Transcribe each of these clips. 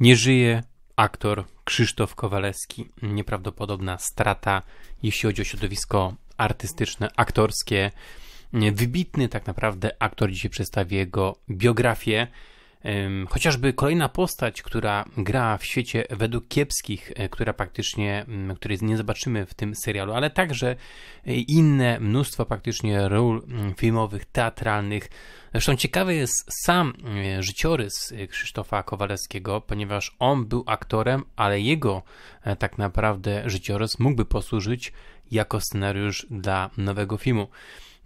Nie żyje aktor Krzysztof Kowalewski. Nieprawdopodobna strata, jeśli chodzi o środowisko artystyczne, aktorskie. Wybitny tak naprawdę aktor. Dzisiaj przedstawi jego biografię. Chociażby kolejna postać, która gra w świecie według kiepskich, e, która praktycznie, mm, której nie zobaczymy w tym serialu, ale także e, inne mnóstwo praktycznie ról mm, filmowych, teatralnych. Zresztą ciekawy jest sam e, życiorys Krzysztofa Kowalewskiego, ponieważ on był aktorem, ale jego tak naprawdę życiorys mógłby posłużyć jako scenariusz dla nowego filmu.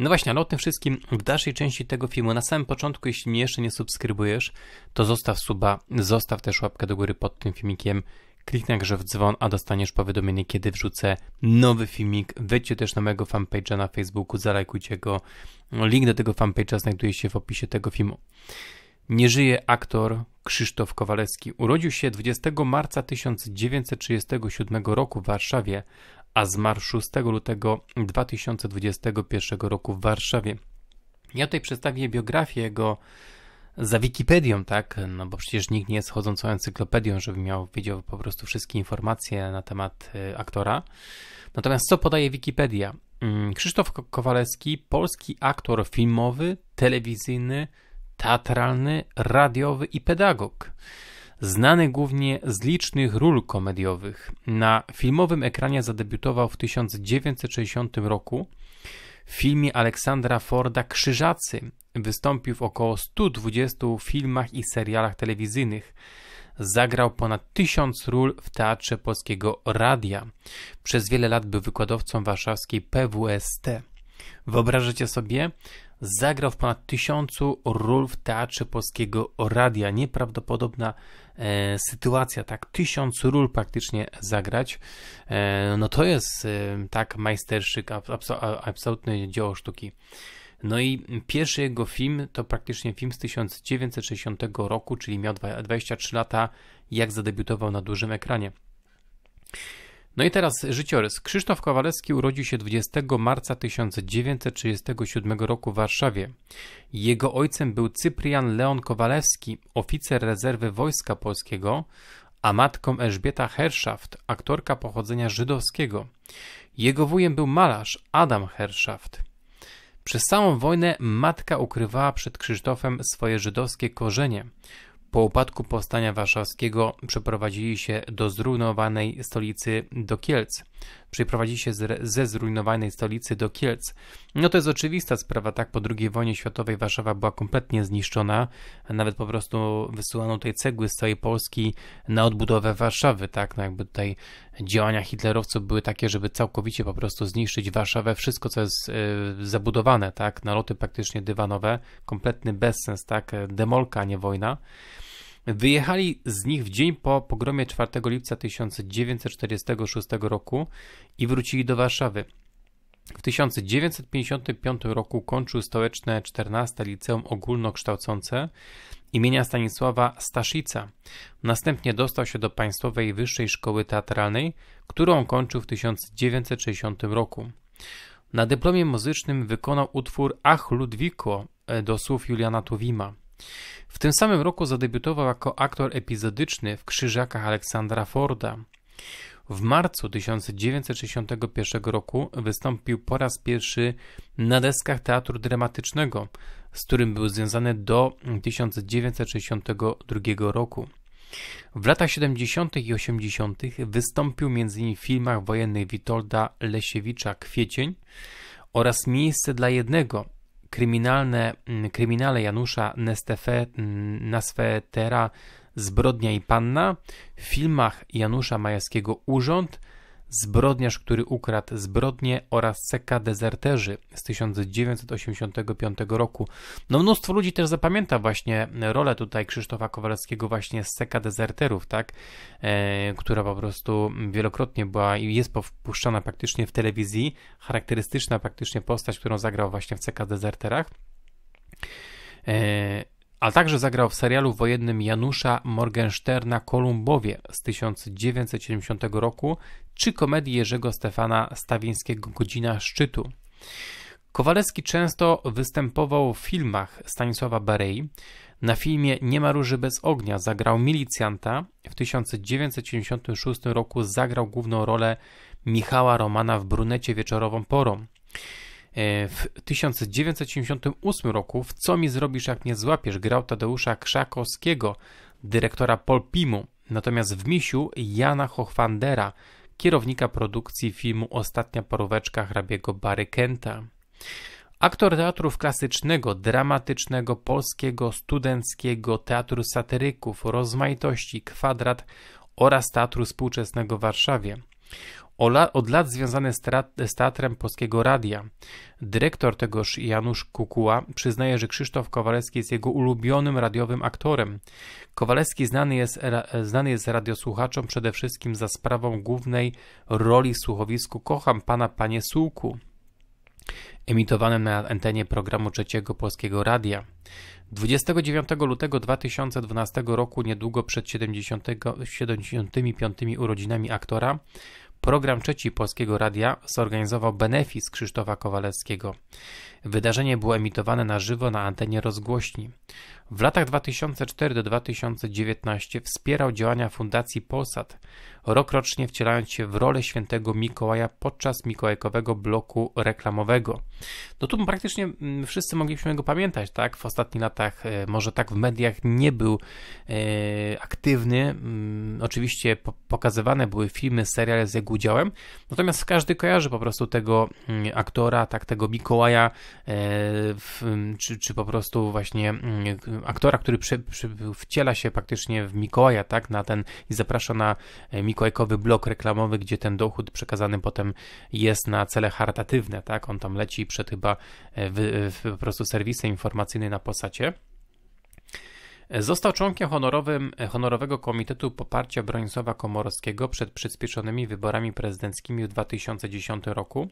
No właśnie, ale o tym wszystkim w dalszej części tego filmu. Na samym początku, jeśli mnie jeszcze nie subskrybujesz, to zostaw suba, zostaw też łapkę do góry pod tym filmikiem, kliknij także w dzwon, a dostaniesz powiadomienie, kiedy wrzucę nowy filmik. Wejdźcie też na mojego fanpage'a na Facebooku, zalajkujcie go. Link do tego fanpage'a znajduje się w opisie tego filmu. Nie żyje aktor Krzysztof Kowalewski. Urodził się 20 marca 1937 roku w Warszawie, a zmarł 6 lutego 2021 roku w Warszawie. Ja tutaj przedstawię biografię jego za Wikipedią, tak? No bo przecież nikt nie jest chodzącą encyklopedią, żeby miał, wiedział po prostu wszystkie informacje na temat e, aktora. Natomiast co podaje Wikipedia? Mm, Krzysztof Kowalewski, polski aktor filmowy, telewizyjny, teatralny, radiowy i pedagog. Znany głównie z licznych ról komediowych, na filmowym ekranie zadebiutował w 1960 roku. W filmie Aleksandra Forda Krzyżacy wystąpił w około 120 filmach i serialach telewizyjnych. Zagrał ponad 1000 ról w Teatrze Polskiego Radia. Przez wiele lat był wykładowcą warszawskiej PWST. Wyobrażacie sobie? Zagrał w ponad tysiącu ról w Teatrze Polskiego Radia. Nieprawdopodobna e, sytuacja, tak? Tysiąc ról praktycznie zagrać. E, no to jest e, tak majsterszyk, absolutne dzieło sztuki. No i pierwszy jego film to praktycznie film z 1960 roku, czyli miał 23 lata, jak zadebiutował na dużym ekranie. No i teraz życiorys. Krzysztof Kowalewski urodził się 20 marca 1937 roku w Warszawie. Jego ojcem był Cyprian Leon Kowalewski, oficer rezerwy Wojska Polskiego, a matką Elżbieta Herschaft, aktorka pochodzenia żydowskiego. Jego wujem był malarz Adam Herschaft. Przez całą wojnę matka ukrywała przed Krzysztofem swoje żydowskie korzenie. Po upadku powstania warszawskiego przeprowadzili się do zrujnowanej stolicy do Kielc przyprowadzi się ze zrujnowanej stolicy do Kielc. No to jest oczywista sprawa, tak? Po II wojnie światowej Warszawa była kompletnie zniszczona, nawet po prostu wysyłano tutaj cegły z całej Polski na odbudowę Warszawy, tak? No jakby tutaj działania hitlerowców były takie, żeby całkowicie po prostu zniszczyć Warszawę, wszystko co jest e, zabudowane, tak? Naloty praktycznie dywanowe, kompletny bezsens, tak? E, demolka, a nie wojna. Wyjechali z nich w dzień po pogromie 4 lipca 1946 roku i wrócili do Warszawy. W 1955 roku kończył stołeczne 14 Liceum Ogólnokształcące imienia Stanisława Staszica. Następnie dostał się do Państwowej Wyższej Szkoły Teatralnej, którą kończył w 1960 roku. Na dyplomie muzycznym wykonał utwór Ach Ludwiko e, do słów Juliana Tuwima. W tym samym roku zadebiutował jako aktor epizodyczny w Krzyżakach Aleksandra Forda. W marcu 1961 roku wystąpił po raz pierwszy na deskach teatru dramatycznego, z którym był związany do 1962 roku. W latach 70. i 80. wystąpił m.in. w filmach wojennych Witolda Lesiewicza Kwiecień oraz Miejsce dla jednego kryminalne, mm, kryminale Janusza Nestefe, mm, Nasfetera Zbrodnia i Panna, w filmach Janusza Majewskiego Urząd, Zbrodniarz, który ukradł zbrodnie oraz CK Dezerterzy z 1985 roku. No mnóstwo ludzi też zapamięta właśnie rolę tutaj Krzysztofa Kowalskiego właśnie z CK Dezerterów, tak? E, która po prostu wielokrotnie była i jest powpuszczana praktycznie w telewizji. Charakterystyczna praktycznie postać, którą zagrał właśnie w CK Dezerterach. E, a także zagrał w serialu wojennym Janusza Morgensterna Kolumbowie z 1970 roku czy komedii Jerzego Stefana Stawińskiego Godzina Szczytu. Kowalewski często występował w filmach Stanisława Barei. Na filmie Nie ma róży bez ognia zagrał milicjanta. W 1976 roku zagrał główną rolę Michała Romana w brunecie wieczorową porą. E, w 1978 roku w Co mi zrobisz, jak mnie złapiesz grał Tadeusza Krzakowskiego, dyrektora Polpimu, natomiast w Misiu Jana Hochwandera, kierownika produkcji filmu Ostatnia poróweczka hrabiego Barykenta. Aktor teatrów klasycznego, dramatycznego, polskiego, studenckiego, teatru satyryków, rozmaitości, kwadrat oraz teatru współczesnego w Warszawie od lat związany z, Teatrem Polskiego Radia. Dyrektor tegoż Janusz Kukuła przyznaje, że Krzysztof Kowalewski jest jego ulubionym radiowym aktorem. Kowalewski znany jest, znany jest radiosłuchaczom przede wszystkim za sprawą głównej roli w słuchowisku Kocham Pana Panie Sułku, emitowanym na antenie programu Trzeciego Polskiego Radia. 29 lutego 2012 roku, niedługo przed 70, 75 urodzinami aktora, Program Trzeci Polskiego Radia zorganizował benefic Krzysztofa Kowalewskiego. Wydarzenie było emitowane na żywo na antenie rozgłośni. W latach 2004-2019 wspierał działania Fundacji Polsat, rokrocznie wcielając się w rolę świętego Mikołaja podczas mikołajkowego bloku reklamowego. No tu praktycznie mm, wszyscy mogliśmy go pamiętać, tak? W ostatnich latach e, może tak w mediach nie był e, aktywny. Mm, oczywiście pokazywane były filmy, seriale z jego udziałem, natomiast każdy kojarzy po prostu tego mm, aktora, tak tego Mikołaja, E, czy, czy po prostu właśnie aktora, który przy, przy, wciela się praktycznie w Mikołaja, tak, na ten i zaprasza na e, mikołajkowy blok reklamowy, gdzie ten dochód przekazany potem jest na cele charytatywne, tak, on tam leci przed chyba e, w, w po prostu serwisem informacyjnym na Posacie. Został członkiem honorowym, honorowego Komitetu Poparcia Bronisława Komorowskiego przed przyspieszonymi wyborami prezydenckimi w 2010 roku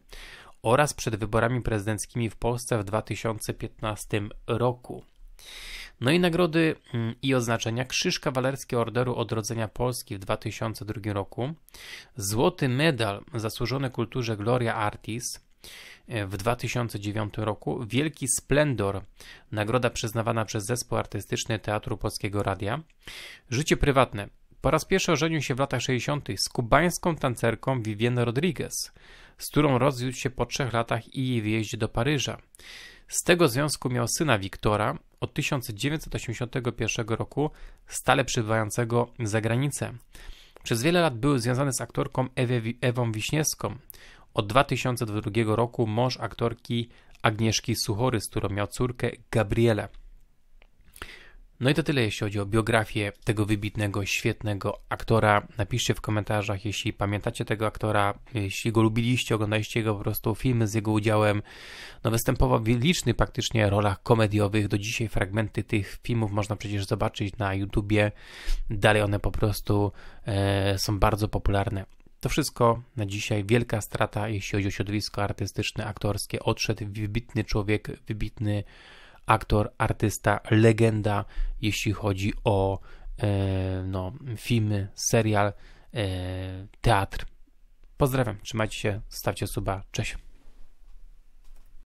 oraz przed wyborami prezydenckimi w Polsce w 2015 roku. No i nagrody mm, i oznaczenia Krzyż Kawalerski Orderu Odrodzenia Polski w 2002 roku, Złoty Medal Zasłużony Kulturze Gloria Artis e, w 2009 roku, Wielki Splendor, nagroda przyznawana przez Zespół Artystyczny Teatru Polskiego Radia, Życie Prywatne, po raz pierwszy ożenił się w latach 60. z kubańską tancerką Vivienne Rodriguez, z którą rozwiódł się po trzech latach i jej wyjeździe do Paryża. Z tego związku miał syna Wiktora od 1981 roku, stale przybywającego za granicę. Przez wiele lat był związany z aktorką Ewie, Ewą Wiśniewską. Od 2002 roku mąż aktorki Agnieszki Suchory, z którą miał córkę Gabrielę. No i to tyle, jeśli chodzi o biografię tego wybitnego, świetnego aktora. Napiszcie w komentarzach, jeśli pamiętacie tego aktora, jeśli go lubiliście, oglądaliście jego po prostu filmy z jego udziałem. No występował w licznych praktycznie rolach komediowych. Do dzisiaj fragmenty tych filmów można przecież zobaczyć na YouTubie. Dalej one po prostu e, są bardzo popularne. To wszystko na dzisiaj. Wielka strata, jeśli chodzi o środowisko artystyczne, aktorskie. Odszedł wybitny człowiek, wybitny aktor, artysta, legenda, jeśli chodzi o e, no, filmy, serial, e, teatr. Pozdrawiam, trzymajcie się, stawcie suba, cześć.